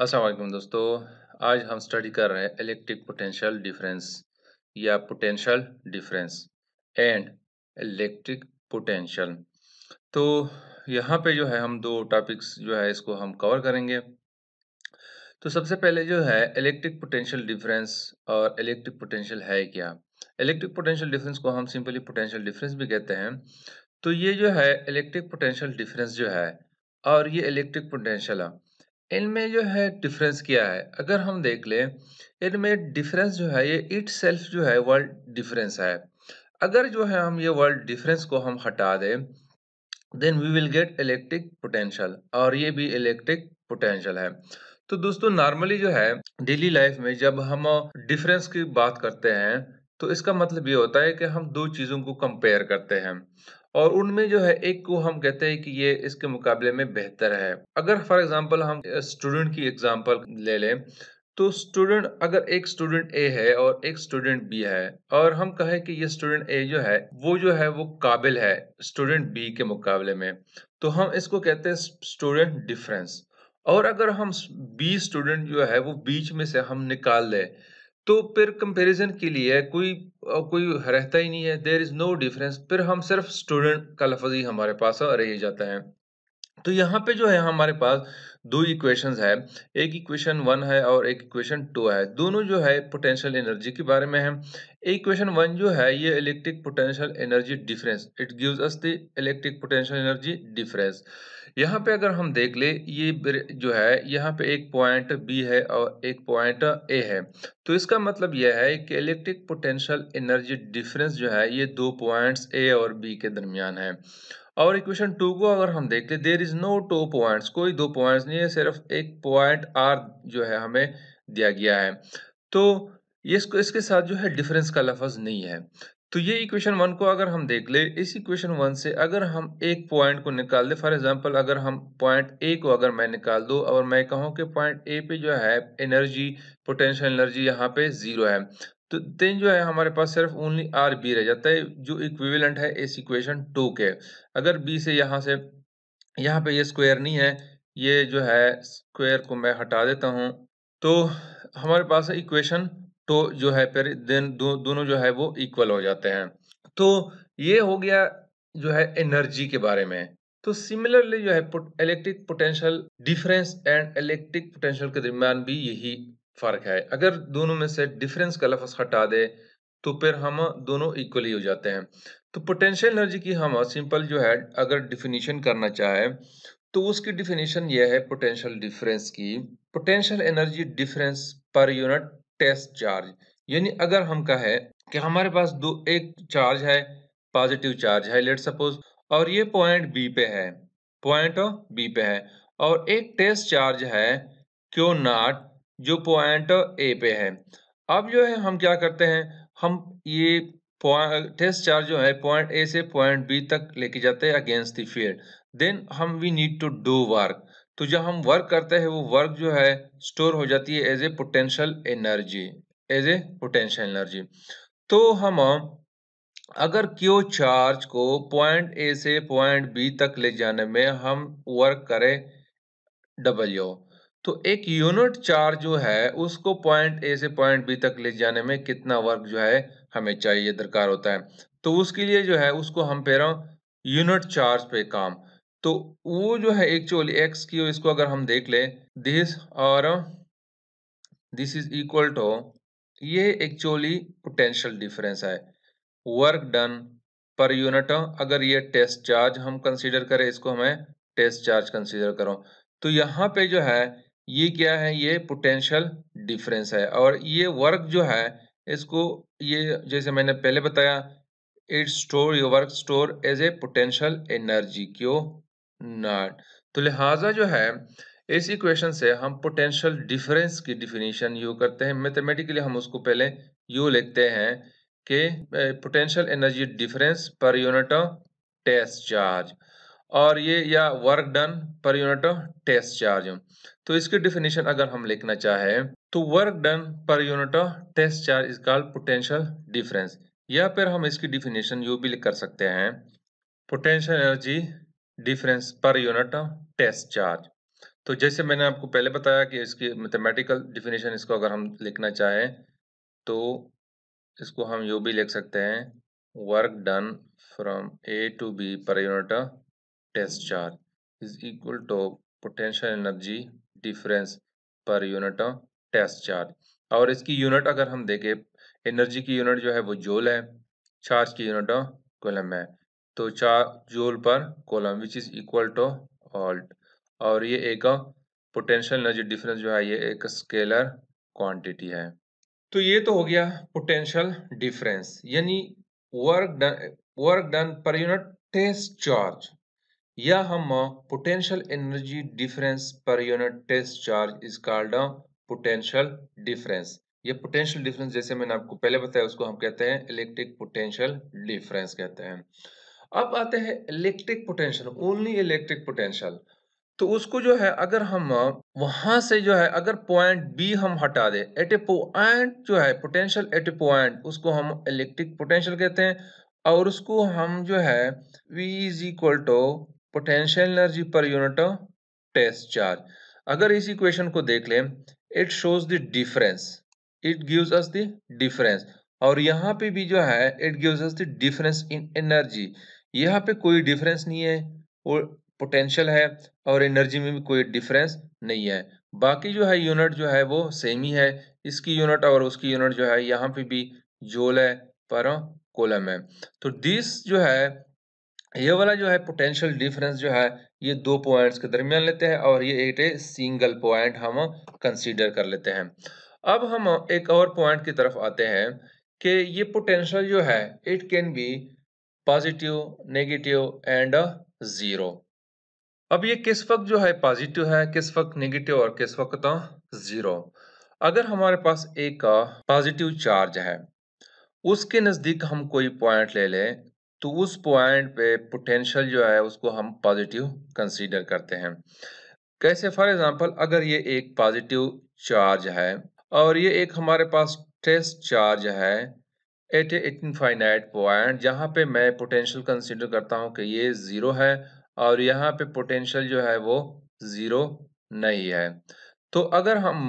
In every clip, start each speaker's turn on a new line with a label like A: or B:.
A: अस्सलाम दोस्तों आज हम स्टडी कर रहे हैं इलेक्ट्रिक पोटेंशियल डिफरेंस या potential difference and electric potential तो यहाँ पे जो है हम दो टॉपिक्स जो है इसको हम कवर करेंगे तो सबसे पहले जो है इलेक्ट्रिक पोटेंशियल डिफरेंस और इलेक्ट्रिक पोटेंशियल है क्या इलेक्ट्रिक पोटेंशियल डिफरेंस को हम सिंपली पोटेंशियल डिफरेंस भी कहते हैं तो ये जो है इलेक्ट्रिक पोटेंशियल डिफरेंस जो है और ये इलेक्ट्रिक पोटेंशियल है इनमें जो है डिफरेंस क्या है अगर हम देख लें इनमें डिफरेंस जो है ये इट सेल्फ जो है वर्ल्ड डिफरेंस है अगर जो है हम ये वर्ल्ड डिफरेंस को हम हटा दें then we will get electric potential और ये भी इलेक्ट्रिक पोटेंशियल है तो दोस्तों नॉर्मली जो है डेली लाइफ में जब हम डिफरेंस की बात करते हैं तो इसका मतलब ये होता है कि हम दो चीज़ों को कंपेयर करते हैं और उनमें जो है एक को हम कहते हैं कि ये इसके मुकाबले में बेहतर है अगर फॉर एग्जाम्पल हम स्टूडेंट की एग्जाम्पल ले लें तो स्टूडेंट अगर एक स्टूडेंट ए है और एक स्टूडेंट बी है और हम कहें कि ये स्टूडेंट ए जो है वो जो है वो काबिल है स्टूडेंट बी के मुकाबले में तो हम इसको कहते हैं स्टूडेंट डिफरेंस और अगर हम बी स्टूडेंट जो है वो बीच में से हम निकाल लें तो फिर कंपैरिजन के लिए कोई कोई रहता ही नहीं है देर इज़ नो डिफरेंस फिर हम सिर्फ स्टूडेंट का लफज ही हमारे पास रह जाता है तो यहाँ पे जो है हमारे पास दो इक्वेशंस है एक इक्वेशन वन है और एक इक्वेशन टू है दोनों जो है पोटेंशियल एनर्जी के बारे में है एक इक्वेशन वन जो है ये electric potential energy difference it gives us the electric potential energy difference यहाँ पे अगर हम देख ले ये जो है यहाँ पे एक पॉइंट बी है और एक पॉइंट ए है तो इसका मतलब यह है कि इलेक्ट्रिक पोटेंशियल एनर्जी डिफरेंस जो है ये दो पॉइंट्स ए और बी के दरमियान है और इक्वेशन टू को अगर हम देख ले there is no two points कोई दो पॉइंट्स नहीं है सिर्फ एक पॉइंट आर जो है हमें दिया गया है तो इसको इसके साथ जो है डिफरेंस का लफज नहीं है तो ये इक्वेशन वन को अगर हम देख ले इस इक्वेशन वन से अगर हम एक पॉइंट को निकाल दे फॉर एग्जांपल अगर हम पॉइंट ए को अगर मैं निकाल दूँ और मैं कहूँ कि पॉइंट ए पे जो है एनर्जी पोटेंशियल एनर्जी यहाँ पे ज़ीरो है तो देन जो है हमारे पास सिर्फ ओनली आर बी रह जाता है जो इक्विवेलेंट है इस इक्वेशन टू के अगर बी से यहाँ से यहाँ पे ये स्क्वायर नहीं है ये जो है स्क्वायर को मैं हटा देता हूँ तो हमारे पास इक्वेशन तो जो है फिर देन दो, दोनों जो है वो इक्वल हो जाते हैं तो ये हो गया जो है एनर्जी के बारे में तो सिमिलरली जो है electric potential difference and electric potential के दरमियान भी यही फर्क है अगर दोनों में से डिफरेंस का लफ्ज हटा दे तो फिर हम दोनों इक्वली हो जाते हैं तो पोटेंशियल एनर्जी की हम सिंपल जो है अगर डिफिनीशन करना चाहे तो उसकी डिफिनीशन यह है पोटेंशियल डिफरेंस की potential energy difference per unit test charge यानी अगर हम कहे कि हमारे पास दो एक चार्ज है पॉजिटिव चार्ज है लेट सपोज और ये पॉइंट बी पे है पॉइंट बी पे है और एक टेस्ट चार्ज है क्यों नॉट जो पॉइंट ए पे है अब जो है हम क्या करते हैं हम ये टेस्ट चार्ज जो है पॉइंट ए से पॉइंट बी तक लेके जाते हैं अगेंस्ट द फील्ड देन हम we need to do work तो जब हम वर्क करते हैं वो वर्क जो है स्टोर हो जाती है as a potential energy as a potential energy तो हम अगर क्यों चार्ज को पॉइंट ए से पॉइंट बी तक ले जाने में हम वर्क करें डब्ल्यू तो एक यूनिट चार्ज जो है उसको पॉइंट ए से पॉइंट बी तक ले जाने में कितना वर्क जो है हमें चाहिए दरकार होता है तो उसके लिए जो है उसको हम रहा यूनिट चार्ज पे काम तो वो जो है एक्चुअली एक्स की इसको अगर हम देख ले दिस और दिस इज इक्वल टू ये एक्चुअली पोटेंशियल डिफरेंस है वर्क डन पर यूनिट अगर ये टेस्ट चार्ज हम कंसीडर करें इसको हमें टेस्ट चार्ज कंसीडर करो तो यहाँ पे जो है ये क्या है ये पोटेंशियल डिफरेंस है और ये वर्क जो है इसको ये जैसे मैंने पहले बताया it store your work store as a potential energy क्यों नॉट तो लिहाजा जो है इस इक्वेशन से हम पोटेंशियल डिफरेंस की डिफिनीशन यू करते हैं मैथमेटिकली हम उसको पहले यू लिखते हैं कि potential energy difference per unit test charge और ये या work done per unit test charge तो इसकी डिफिनीशन अगर हम लिखना चाहें तो work done per unit test charge is called potential difference या फिर हम इसकी डिफिनीशन यू भी कर सकते हैं potential energy difference per unit test charge तो जैसे मैंने आपको पहले बताया कि इसकी मैथमेटिकल डिफिनेशन इसको अगर हम लिखना चाहें तो इसको हम यू भी लिख सकते हैं work done from A to B per unit test charge is equal to potential energy difference per unit test charge और इसकी यूनिट अगर हम देखें एनर्जी की यूनिट जो है वो जोल है चार्ज की यूनिट कोलम है तो चार joule per coulomb which is equal to volt और ये एक पोटेंशियल एनर्जी डिफरेंस जो है ये एक स्केलर क्वांटिटी है तो ये तो हो गया पोटेंशियल डिफरेंस यानी work done work done per unit test charge या हम potential energy difference per unit test charge is called potential difference ये पोटेंशियल डिफरेंस जैसे मैंने आपको पहले बताया उसको हम कहते हैं इलेक्ट्रिक पोटेंशियल डिफरेंस कहते हैं अब आते हैं electric potential only electric potential तो उसको जो है अगर हम वहां से जो है अगर पॉइंट बी हम हटा दे एट ए पॉइंट जो है पोटेंशियल एट ए पॉइंट उसको हम इलेक्ट्रिक पोटेंशियल कहते हैं और उसको हम जो है V is equal to potential energy per unit of test charge अगर इस इक्वेशन को देख लें it shows the difference it gives us the difference और यहाँ पे भी जो है it gives us the difference in energy यहाँ पे कोई डिफरेंस नहीं है और पोटेंशियल है और एनर्जी में भी कोई डिफरेंस नहीं है बाकी जो है यूनिट जो है वो सेम ही है इसकी यूनिट और उसकी यूनिट जो है यहाँ पे भी जोल है पर कोलम है तो दिस जो है ये वाला जो है पोटेंशियल डिफरेंस जो है ये दो पॉइंट्स के दरमियान लेते हैं और ये एक सिंगल पॉइंट हम कंसीडर कर लेते हैं अब हम एक और पॉइंट की तरफ आते हैं कि ये पोटेंशियल जो है it can be positive negative and zero अब ये किस वक्त जो है पॉजिटिव है किस वक्त नेगेटिव और किस वक्त ज़ीरो अगर हमारे पास एक पॉजिटिव चार्ज है उसके नज़दीक हम कोई पॉइंट ले लें तो उस पॉइंट पे पोटेंशियल जो है उसको हम पॉजिटिव कंसीडर करते हैं कैसे फॉर एग्जांपल अगर ये एक पॉजिटिव चार्ज है और ये एक हमारे पास टेस्ट चार्ज है एट एट इनफाइनाइट पॉइंट जहाँ पे मैं पोटेंशियल कंसिडर करता हूँ कि ये ज़ीरो है और यहाँ पे पोटेंशियल जो है वो ज़ीरो नहीं है तो अगर हम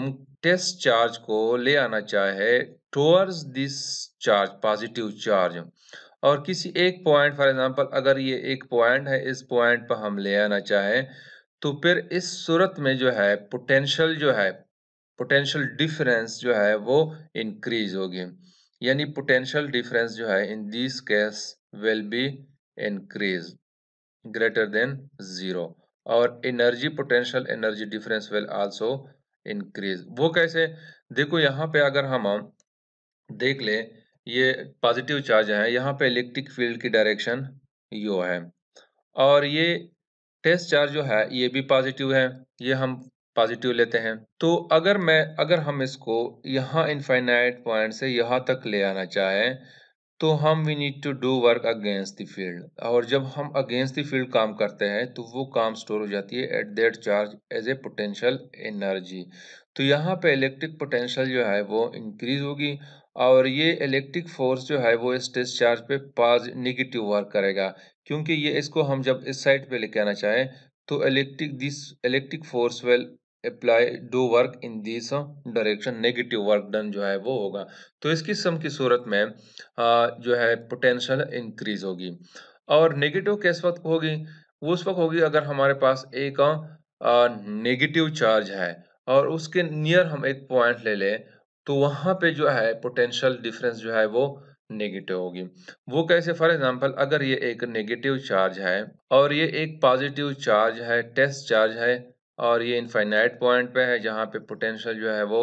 A: टेस्ट चार्ज को ले आना चाहे towards this charge positive charge और किसी एक पॉइंट फॉर एग्जांपल अगर ये एक पॉइंट है इस पॉइंट पर हम ले आना चाहें तो फिर इस सूरत में जो है पोटेंशियल जो है पोटेंशियल डिफरेंस जो है वो इंक्रीज होगी यानी पोटेंशियल डिफरेंस जो है in this case will be increase greater than zero और energy potential energy difference will also increase वो कैसे देखो यहाँ पे अगर हम देख ले ये पॉजिटिव चार्ज है यहाँ पे इलेक्ट्रिक फील्ड की डायरेक्शन यो है और ये टेस्ट चार्ज जो है ये भी पॉजिटिव है ये हम पॉजिटिव लेते हैं तो अगर मैं अगर हम इसको यहाँ इनफाइनाइट पॉइंट से यहाँ तक ले आना चाहें तो हम we need to do work against the field और जब हम अगेंस्ट द फील्ड काम करते हैं तो वो काम स्टोर हो जाती है at that charge as a potential energy तो यहाँ पे इलेक्ट्रिक पोटेंशियल जो है वो इंक्रीज होगी और ये इलेक्ट्रिक फोर्स जो है वो इस चार्ज पे पाज निगेटिव वर्क करेगा क्योंकि ये इसको हम जब इस साइड पे लेके आना चाहें तो electric this electric force will apply do work in this direction negative work done जो है वो होगा तो इस किस्म की सूरत में आ, जो है पोटेंशियल इंक्रीज होगी और नेगेटिव किस वक्त होगी उस वक्त होगी अगर हमारे पास एक नेगेटिव चार्ज है और उसके नियर हम एक पॉइंट ले लें तो वहाँ पे जो है पोटेंशियल डिफरेंस जो है वो नेगेटिव होगी वो कैसे फॉर एग्जांपल अगर ये एक नेगेटिव चार्ज है और ये एक पॉजिटिव चार्ज है टेस्ट चार्ज है और ये इनफाइनाइट पॉइंट पे है जहाँ पे पोटेंशियल जो है वो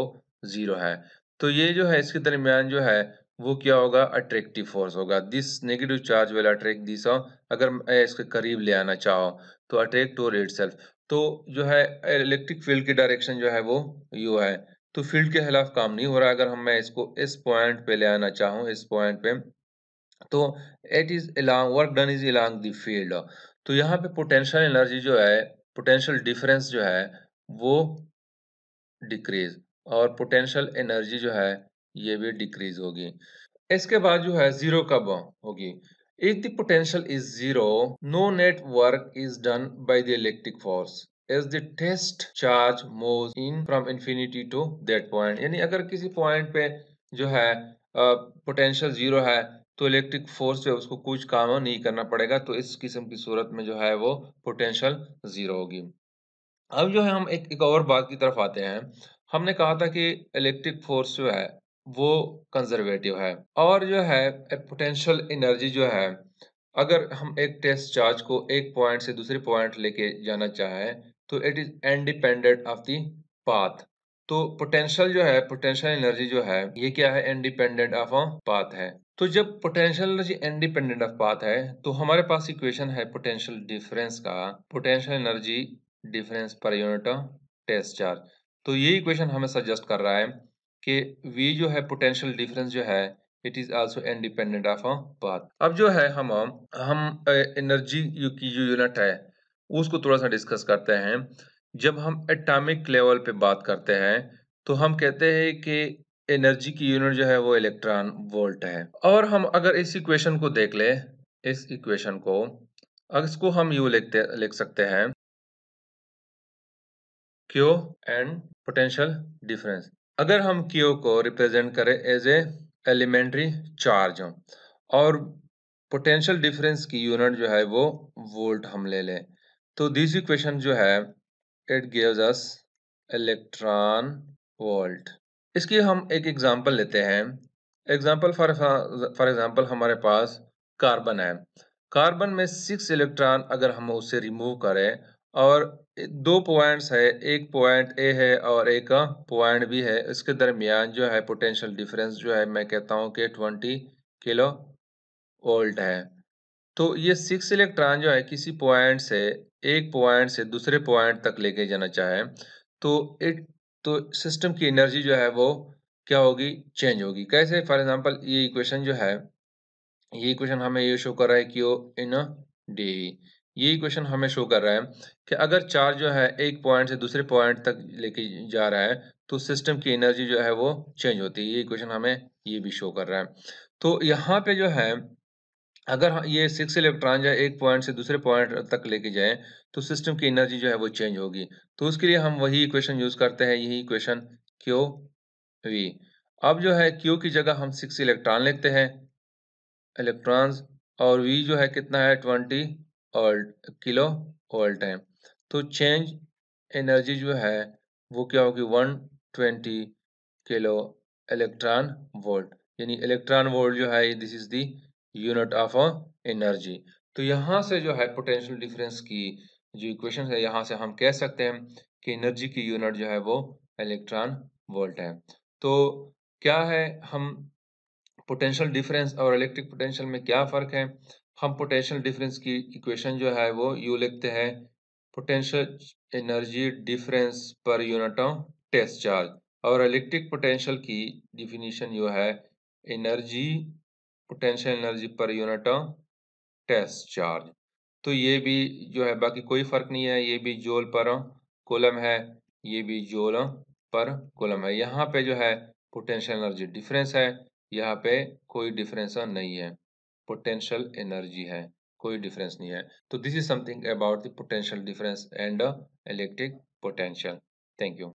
A: ज़ीरो है तो ये जो है इसके दरमियान जो है वो क्या होगा अट्रैक्टिव फोर्स होगा this negative charge will attract this अगर मैं इसके करीब ले आना चाहो तो अट्रैक्ट और सेल्फ तो जो है इलेक्ट्रिक फील्ड की डायरेक्शन जो है वो यू है तो फील्ड के खिलाफ काम नहीं हो रहा अगर हम मैं इसको इस पॉइंट पे ले आना चाहूँ इस पॉइंट पे तो it is along work done is along the field तो यहाँ पे पोटेंशियल एनर्जी जो है पोटेंशियल डिफरेंस जो है वो डिक्रीज और पोटेंशियल एनर्जी जो है ये भी डिक्रीज होगी इसके बाद जो है जीरो कब होगी if the potential is zero no net work is done by the electric force as the test charge move in from infinity to that point यानी अगर किसी पॉइंट पे जो है पोटेंशियल uh, जीरो है तो इलेक्ट्रिक फोर्स जो है उसको कुछ काम नहीं करना पड़ेगा तो इस किस्म की सूरत में जो है वो पोटेंशियल ज़ीरो होगी अब जो है हम एक एक और बात की तरफ आते हैं हमने कहा था कि इलेक्ट्रिक फोर्स जो है वो कंजर्वेटिव है और जो है पोटेंशियल एनर्जी जो है अगर हम एक टेस्ट चार्ज को एक पॉइंट से दूसरे पॉइंट लेके जाना चाहें तो it is independent of the path तो पोटेंशियल जो है पोटेंशियल एनर्जी जो है ये क्या है इंडिपेंडेंट ऑफ अ पाथ है तो जब potential energy independent of path है तो हमारे पास इक्वेशन है पोटेंशियल डिफरेंस का potential energy difference per unit test charge तो ये इक्वेशन हमें सजेस्ट कर रहा है कि वी जो है पोटेंशियल डिफरेंस जो है it is also independent of a path अब जो है हम हम एनर्जी की जो यूनिट है उसको थोड़ा सा डिस्कस करते हैं जब हम एटॉमिक लेवल पे बात करते हैं तो हम कहते हैं कि एनर्जी की यूनिट जो है वो इलेक्ट्रॉन वोल्ट है और हम अगर इस इक्वेशन को देख ले इस इक्वेशन को अगर इसको हम यू लिखते लिख सकते हैं क्यू एंड पोटेंशियल डिफरेंस अगर हम क्यू को रिप्रेजेंट करें एज ए एलिमेंट्री चार्ज और पोटेंशियल डिफरेंस की यूनिट जो है वो वोल्ट हम ले लें तो दिस इक्वेशन जो है it gives us electron volt इसकी हम एक एग्जांपल लेते हैं एग्जांपल फॉर फॉर एग्जांपल हमारे पास कार्बन है कार्बन में सिक्स इलेक्ट्रॉन अगर हम उसे रिमूव करें और दो पॉइंट्स है एक पॉइंट ए है और एक पॉइंट बी है इसके दरमियान जो है पोटेंशियल डिफरेंस जो है मैं कहता हूँ कि ट्वेंटी किलो वोल्ट है तो ये सिक्स इलेक्ट्रॉन जो है किसी पॉइंट से एक पॉइंट से दूसरे पॉइंट तक लेके जाना चाहे तो इट तो सिस्टम की एनर्जी जो है वो क्या होगी चेंज होगी कैसे फॉर एग्जांपल ये इक्वेशन जो है ये इक्वेशन हमें ये शो कर रहा है कि ओ इन अ डे ये इक्वेशन हमें शो कर रहा है कि अगर चार्ज जो है एक पॉइंट से दूसरे पॉइंट तक लेके जा रहा है तो सिस्टम की एनर्जी जो है वो चेंज होती है ये इक्वेशन हमें ये भी शो कर रहा है तो यहाँ पे जो है अगर हाँ, ये सिक्स इलेक्ट्रॉन जो एक पॉइंट से दूसरे पॉइंट तक लेके जाए तो सिस्टम की एनर्जी जो है वो चेंज होगी तो उसके लिए हम वही इक्वेशन यूज़ करते हैं यही इक्वेशन क्यू वी अब जो है क्यू की जगह हम सिक्स इलेक्ट्रॉन लेते हैं इलेक्ट्रॉन्स और वी जो है कितना है ट्वेंटी ऑल्ट किलो ओल्ट है तो चेंज एनर्जी जो है वो क्या होगी one twenty kilo electron volt यानी इलेक्ट्रॉन वोल्ट जो है this is the unit of energy तो यहाँ से जो है पोटेंशियल डिफरेंस की जो इक्वेशन है यहाँ से हम कह सकते हैं कि एनर्जी की यूनिट जो है वो इलेक्ट्रॉन वोल्ट है तो क्या है हम पोटेंशियल डिफरेंस और इलेक्ट्रिक पोटेंशियल में क्या फ़र्क है हम पोटेंशियल डिफरेंस की इक्वेशन जो है वो यू लिखते हैं potential energy difference per unit of test charge और इलेक्ट्रिक पोटेंशियल की डिफिनीशन जो है energy potential energy per unit test charge तो ये भी जो है बाकी कोई फ़र्क नहीं है ये भी जोल पर कोलम है ये भी जोल पर कोलम है यहाँ पे जो है पोटेंशियल एनर्जी डिफरेंस है यहाँ पे कोई डिफरेंस नहीं है पोटेंशियल एनर्जी है कोई डिफरेंस नहीं है तो this is something about the potential difference and electric potential thank you